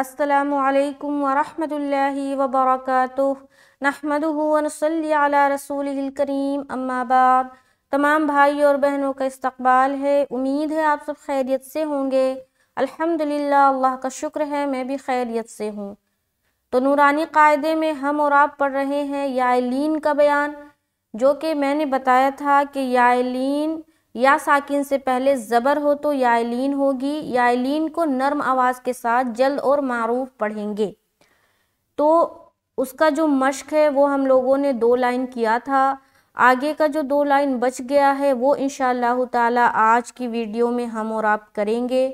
असलकम वालेकुम वरहमतुल्लाहि वबरकातुह नहमदुहु अला रसूलिल करीम अम्मा बाद तमाम भाई और बहनों का इस्तकबाल है उम्मीद है आप सब खैरियत से होंगे अल्हम्दुलिल्लाह अल्लाह का शुक्र है मैं भी खैरियत से हूँ तो नूरानी कायदे में हम और आप पढ़ रहे हैं यालिन का बयान जो कि मैंने बताया था कि यालिन या साकिन से पहले ज़बर हो तो यालिन होगी यालिन को नर्म आवाज़ के साथ जल्द और मरूफ पढ़ेंगे तो उसका जो मश्क है वो हम लोगों ने दो लाइन किया था आगे का जो दो लाइन बच गया है वो इन ताला आज की वीडियो में हम और आप करेंगे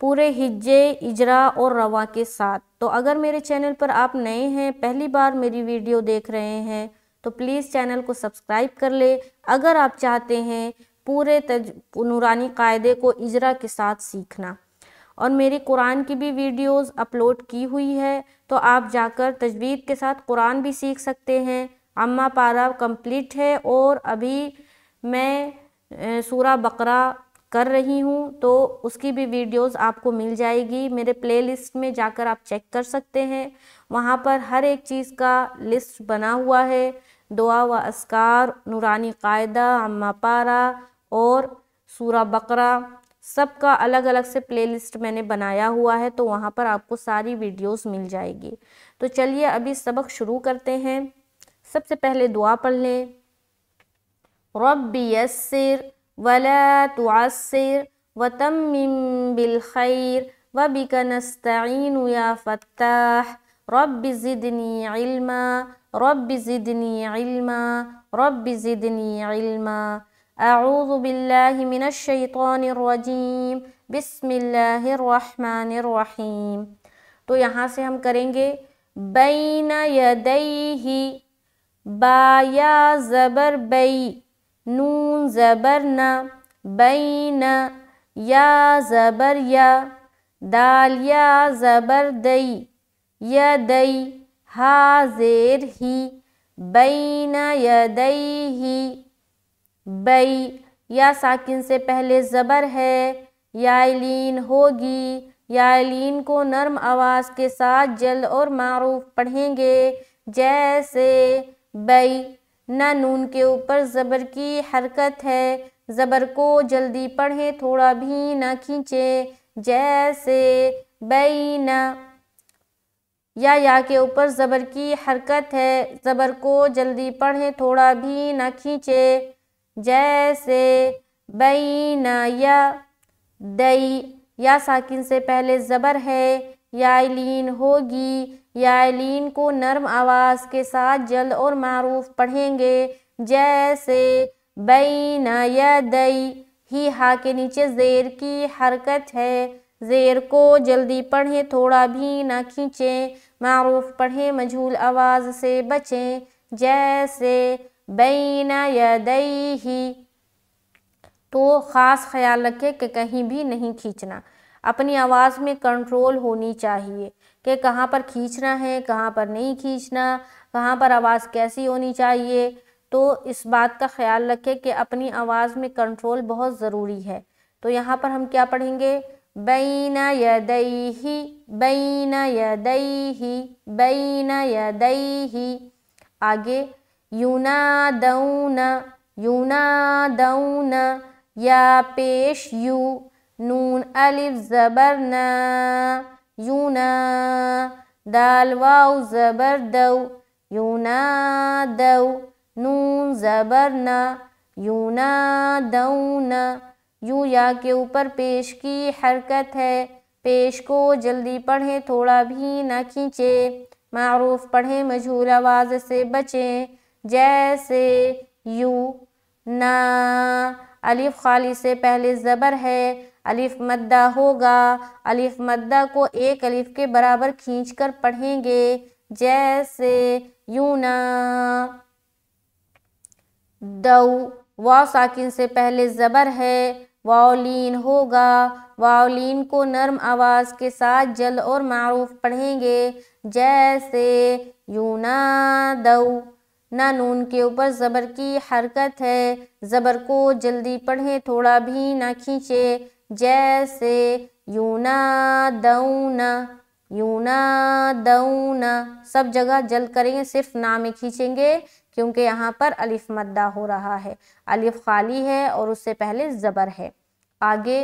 पूरे हिज्जे इजरा और रवा के साथ तो अगर मेरे चैनल पर आप नए हैं पहली बार मेरी वीडियो देख रहे हैं तो प्लीज़ चैनल को सब्सक्राइब कर ले अगर आप चाहते हैं पूरे तज नूरानी कायदे को इजरा के साथ सीखना और मेरी कुरान की भी वीडियोस अपलोड की हुई है तो आप जाकर तजवीद के साथ कुरान भी सीख सकते हैं अम्मा पारा कंप्लीट है और अभी मैं सूर बकरा कर रही हूँ तो उसकी भी वीडियोस आपको मिल जाएगी मेरे प्लेलिस्ट में जाकर आप चेक कर सकते हैं वहाँ पर हर एक चीज़ का लिस्ट बना हुआ है दुआ व असकार नूरानी कायदा अम्मा पारा और सूरा बकरा सबका अलग अलग से प्लेलिस्ट मैंने बनाया हुआ है तो वहाँ पर आपको सारी वीडियोस मिल जाएगी तो चलिए अभी सबक शुरू करते हैं सबसे पहले दुआ पढ़ लें रबी यस्सिर वला तुआसर वतम बिलखैर वबिक नस्तीन या फ़त्ताह रब ज़िदनी इल्मा रब ज़िदनी इल्मा रब ज़िदनी इल्मा أعوذ بالله من الشيطان الرجيم بسم الله الرحمن الرحيم तो यहाँ से हम करेंगे बैन यदई बाया ज़बर زبر بي نون زبرنا بين يا زبر يا دال يا زبر دي या दई हा जेर ही बई या साकिन से पहले ज़बर है यालिन होगी यालिन को नर्म आवाज़ के साथ जल्द और मरूफ पढ़ेंगे जैसे बई न नून के ऊपर ज़बर की हरकत है ज़बर को जल्दी पढ़ें थोड़ा भी न खींचे जैसे बई न या या के ऊपर ज़बर की हरकत है ज़बर को जल्दी पढ़ें थोड़ा भी ना खींचे जैसे बैना या दई या साकिन से पहले ज़बर है यालीन होगी यालीन को नरम आवाज़ के साथ जल्द और मरूफ पढ़ेंगे जैसे बैना या दई ही हा के नीचे जेर की हरकत है जेर को जल्दी पढ़ें थोड़ा भी ना खींचें मरूफ पढ़ें मजहूल आवाज़ से बचें जैसे बैन यदई तो ख़ास ख्याल रखें कि कहीं भी नहीं खींचना अपनी आवाज़ में कंट्रोल होनी चाहिए कि कहाँ पर खींचना है कहाँ पर नहीं खींचना कहाँ पर आवाज़ कैसी होनी चाहिए तो इस बात का ख्याल रखें कि अपनी आवाज़ में कंट्रोल बहुत ज़रूरी है तो यहाँ पर हम क्या पढ़ेंगे बैन यदई बैन यदई बैन यदई आगे युनादौन युनादौन या पेश यू नून अलिफ ज़बर न दाल वाव ज़बर दौ युना दौ नून ज़बर न यूना दौन यूँ या के ऊपर पेश की हरकत है पेश को जल्दी पढ़ें थोड़ा भी ना खींचे मरूफ पढ़ें मशहूर आवाज़ से बचें जैसे यू ना अलिफ खाली से पहले ज़बर है अलिफ मद्दा होगा अलिफ मद्दा को एक अलिफ के बराबर खींच कर पढ़ेंगे जैसे यू दऊ वाव साकिन से पहले ज़बर है वाओलिन होगा वाओलिन को नर्म आवाज़ के साथ जल और मरूफ पढ़ेंगे जैसे यूना दऊ ना नून के ऊपर ज़बर की हरकत है ज़बर को जल्दी पढ़ें थोड़ा भी ना खींचे जैसे यूना दऊना यूना दऊना सब जगह जल करेंगे सिर्फ ना में खींचेंगे क्योंकि यहाँ पर अलिफ मद्दा हो रहा है अलिफ खाली है और उससे पहले ज़बर है आगे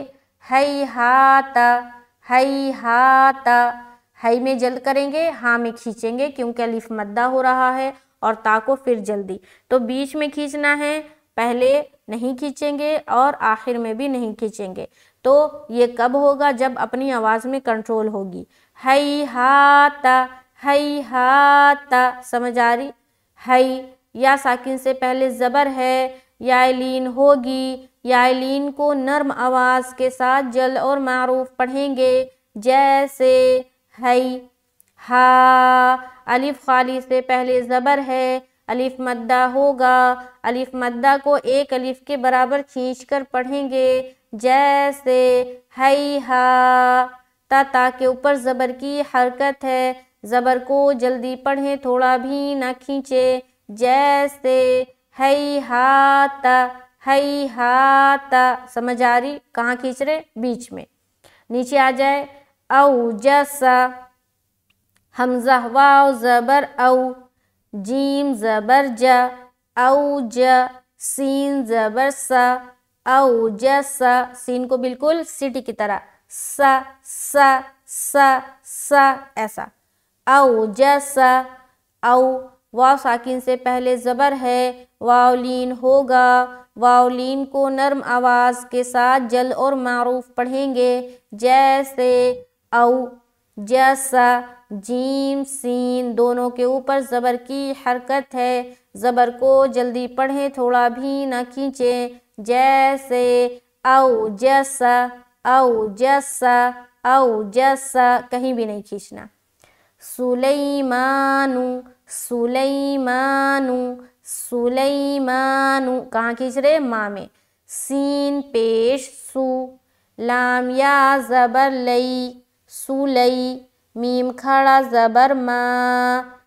हई हाता हई हाता हई में जल करेंगे हाँ में खींचेंगे क्योंकि अलिफ मद्दा हो रहा है और ता को फिर जल्दी तो बीच में खींचना है पहले नहीं खींचेंगे और आखिर में भी नहीं खींचेंगे तो ये कब होगा जब अपनी आवाज़ में कंट्रोल होगी हई हाता हई हाता समझ आ रही हई या साकिन से पहले ज़बर है लीन होगी लीन को नर्म आवाज़ के साथ जल और मारूफ पढ़ेंगे जैसे हई हा अलिफ खाली से पहले ज़बर है अलिफ मद्दा होगा अलिफ मद्दा को एक अलिफ के बराबर खींच कर पढ़ेंगे जैसे हई हा ता ता के ऊपर ज़बर की हरकत है ज़बर को जल्दी पढ़ें थोड़ा भी ना खींचे जैसे हई हा ता हई हा ता समझ आ रही कहाँ खींच रहे बीच में नीचे आ जाए औ जैसा हमज़ा वाव ज़बर औ जीम ज़बर ज औ ज सीन ज़बर स औ ज स सीन को बिल्कुल सिटी की तरह स स स स ऐसा औ ज स औ वाव साकिन से पहले ज़बर है वावलिन होगा वावलिन को नर्म आवाज़ के साथ जल और मारूफ पढ़ेंगे जैसे औ जैसा जीम सीन दोनों के ऊपर ज़बर की हरकत है ज़बर को जल्दी पढ़ें थोड़ा भी ना खींचें जैसे औ जैसा औ जैसा औ जैसा कहीं भी नहीं खींचना सुलेमानु सुलेमानु सुलेमानु कहाँ खींच रहे माँ में सीन पेश सु लाम या ज़बर लई सुलई मीम खड़ा ज़बर मा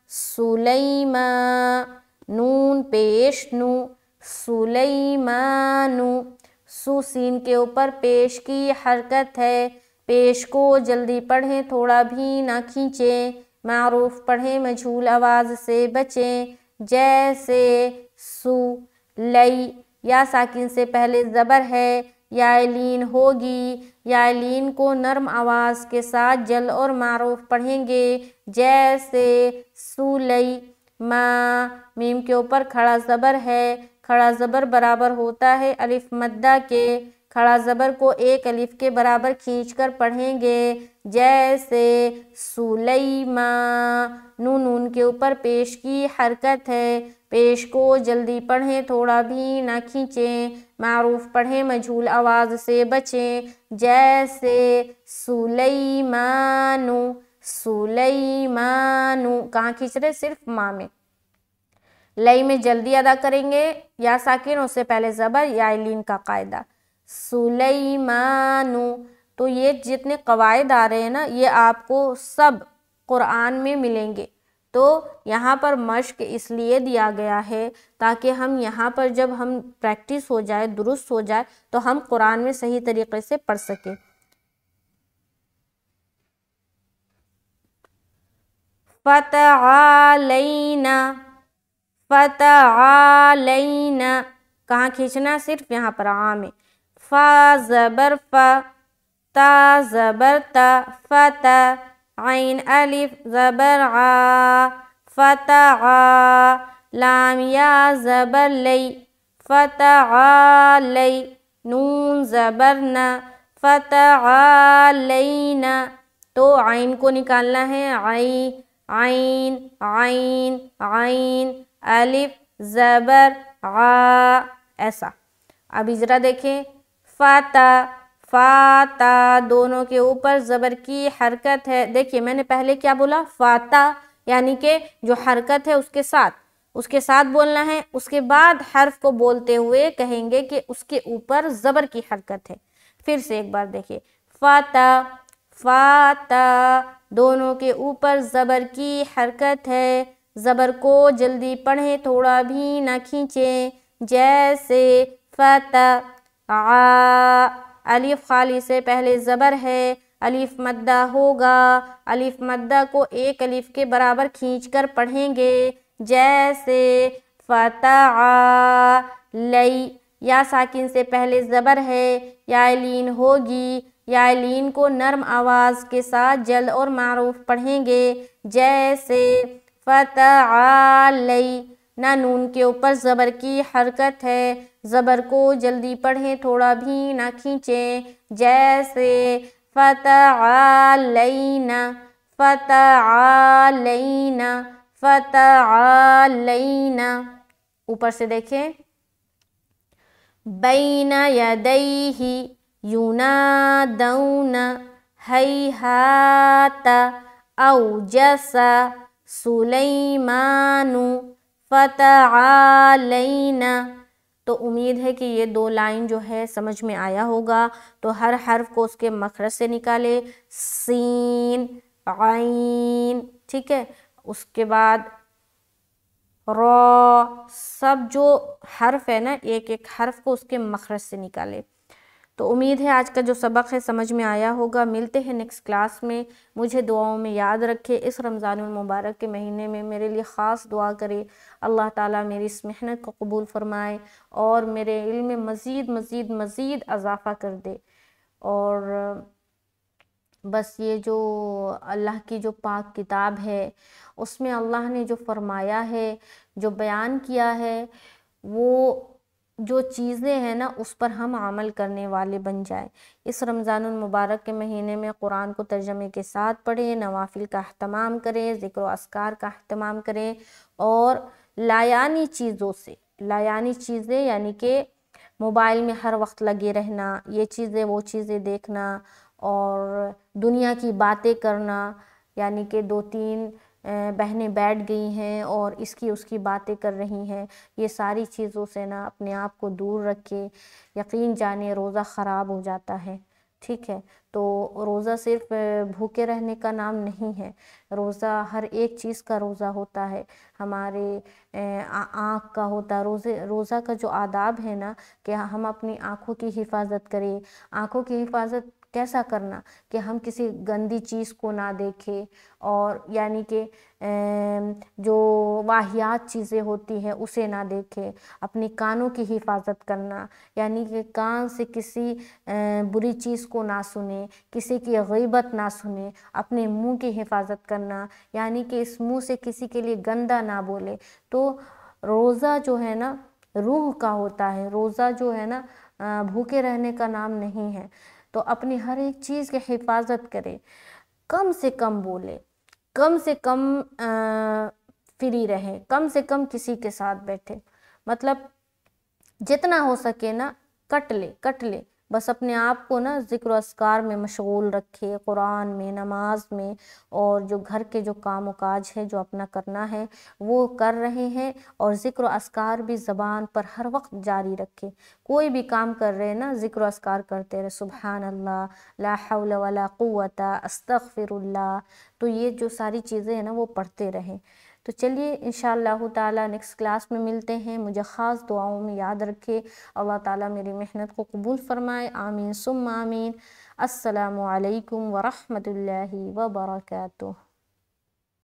सुलेमा नून पेश नू सुलैमानु सुसीन के ऊपर पेश की हरकत है पेश को जल्दी पढ़ें थोड़ा भी ना खींचें मरूफ पढ़ें मझूल आवाज़ से बचें जैसे सु लई या साकिन से पहले ज़बर है यायलीन होगी यायलीन को नर्म आवाज़ के साथ जल और मारूफ पढ़ेंगे जैसे सुलई मा मीम के ऊपर खड़ा ज़बर है खड़ा ज़बर बराबर होता है अलिफ मद्दा के खड़ा ज़बर को एक अलिफ के बराबर खींचकर पढ़ेंगे जैसे मा नू नून के ऊपर पेश की हरकत है पेश को जल्दी पढ़ें थोड़ा भी ना खींचें मारूफ पढ़े मझूल आवाज़ से बचें जैसे सुलेमानु सुलेमानु कहाँ खींच रहे सिर्फ माँ में लई में जल्दी अदा करेंगे या साकिन उससे पहले ज़बर या लीन का कायदा सुलेमानु तो ये जितने कवायद आ रहे हैं ना ये आपको सब कुरान में मिलेंगे तो यहाँ पर मश्क इसलिए दिया गया है ताकि हम यहाँ पर जब हम प्रैक्टिस हो जाए दुरुस्त हो जाए तो हम कुरान में सही तरीके से पढ़ सकें फ़तना फ़तआलैना कहाँ खींचना सिर्फ यहाँ पर आम है फ़ा ज़बर फ़ा ता ज़बर ता फ़ता عين ألف زبر ع فتعا لام يا زبر لي لي نون زبرنا لينا تو عين کو نکالنا ہے عين عين عين عين ألف زبر عا ایسا अब ذرا دیکھیں फता फाता दोनों के ऊपर ज़बर की हरकत है देखिए मैंने पहले क्या बोला फाता यानी कि जो हरकत है उसके साथ उसके साथ बोलना है उसके बाद हर्फ को बोलते हुए कहेंगे कि उसके ऊपर ज़बर की हरकत है फिर से एक बार देखिए फाता फाता दोनों के ऊपर ज़बर की हरकत है ज़बर को जल्दी पढ़ें थोड़ा भी ना खींचें जैसे फता आ अलिफ खाली से पहले ज़बर है अलिफ मद्दा होगा अलिफ मद्दा को एक अलिफ के बराबर खींचकर पढ़ेंगे जैसे फतः लई या साकिन से पहले ज़बर है या लीन होगी या लीन को नर्म आवाज़ के साथ जल्द और मरूफ पढ़ेंगे जैसे फ़त लई ना नून के ऊपर ज़बर की हरकत है ज़बर को जल्दी पढ़ें थोड़ा भी ना खींचें जैसे फ़तआलैना फ़तआलैना फ़तआलैना ऊपर से देखें बैन यदैहि युनादौन हैहात औजस सुलैमानु फ़तआलैना तो उम्मीद है कि ये दो लाइन जो है समझ में आया होगा तो हर हर्फ को उसके मखरज से निकाले सीन आइन ठीक है उसके बाद रॉ सब जो हर्फ है ना एक एक हर्फ को उसके मखरज से निकाले तो उम्मीद है आज का जो सबक है समझ में आया होगा मिलते हैं नेक्स्ट क्लास में मुझे दुआओं में याद रखे इस मुबारक के महीने में मेरे लिए ख़ास दुआ करे अल्लाह ताला मेरी इस मेहनत को कबूल फ़रमाए और मेरे इल्म मज़ीद मज़ीद मज़ीद अजाफ़ा कर दे और बस ये जो अल्लाह की जो पाक किताब है उसमें अल्लाह ने जो फरमाया है जो बयान किया है वो जो चीज़ें हैं ना उस पर हम अमल करने वाले बन जाए इस रमज़ान मुबारक के महीने में कुरान को तर्जमे के साथ पढ़ें नवाफिल का अहतमाम करें ज़िक्र असकार का अहतमाम करें और लायानी चीज़ों से लायानी चीज़ें यानी कि मोबाइल में हर वक्त लगे रहना ये चीज़ें वो चीज़ें देखना और दुनिया की बातें करना यानी कि दो तीन बहनें बैठ गई हैं और इसकी उसकी बातें कर रही हैं ये सारी चीज़ों से ना अपने आप को दूर रखे यकीन जाने रोज़ा ख़राब हो जाता है ठीक है तो रोज़ा सिर्फ भूखे रहने का नाम नहीं है रोज़ा हर एक चीज़ का रोज़ा होता है हमारे आँख का होता है रोज़े रोज़ा का जो आदाब है ना कि हम अपनी आँखों की हिफाजत करें आँखों की हिफाजत कैसा करना कि हम किसी गंदी चीज़ को ना देखें और यानी कि जो वाहियात चीज़ें होती हैं उसे ना देखें अपने कानों की हिफाजत करना यानी कि कान से किसी बुरी चीज़ को ना सुने किसी की गीबत ना सुने अपने मुंह की हिफाजत करना यानी कि इस मुंह से किसी के लिए गंदा ना बोले तो रोज़ा जो है ना रूह का होता है रोज़ा जो है ना भूखे रहने का नाम नहीं है तो अपनी हर एक चीज़ की हिफाजत करें कम से कम बोले कम से कम फ्री रहें कम से कम किसी के साथ बैठे मतलब जितना हो सके ना कट ले कट ले बस अपने आप को ना ज़िक्र असकार में मशगूल रखे कुरान में नमाज में और जो घर के जो काम काज है जो अपना करना है वो कर रहे हैं और ज़िक्र असकार भी ज़बान पर हर वक्त जारी रखे कोई भी काम कर रहे हैं ना ज़िक्र असकार करते रहे सुबहान अल्लाह लाहौला वाला तो ये जो सारी चीज़ें हैं ना वो पढ़ते रहें तो चलिए इन ताला नेक्स्ट क्लास में मिलते हैं मुझे ख़ास दुआओं में याद रखे अल्लाह ताला मेरी मेहनत को कबूल फ़रमाए आमीन सुम आमीन असलकम वरहमल वर्का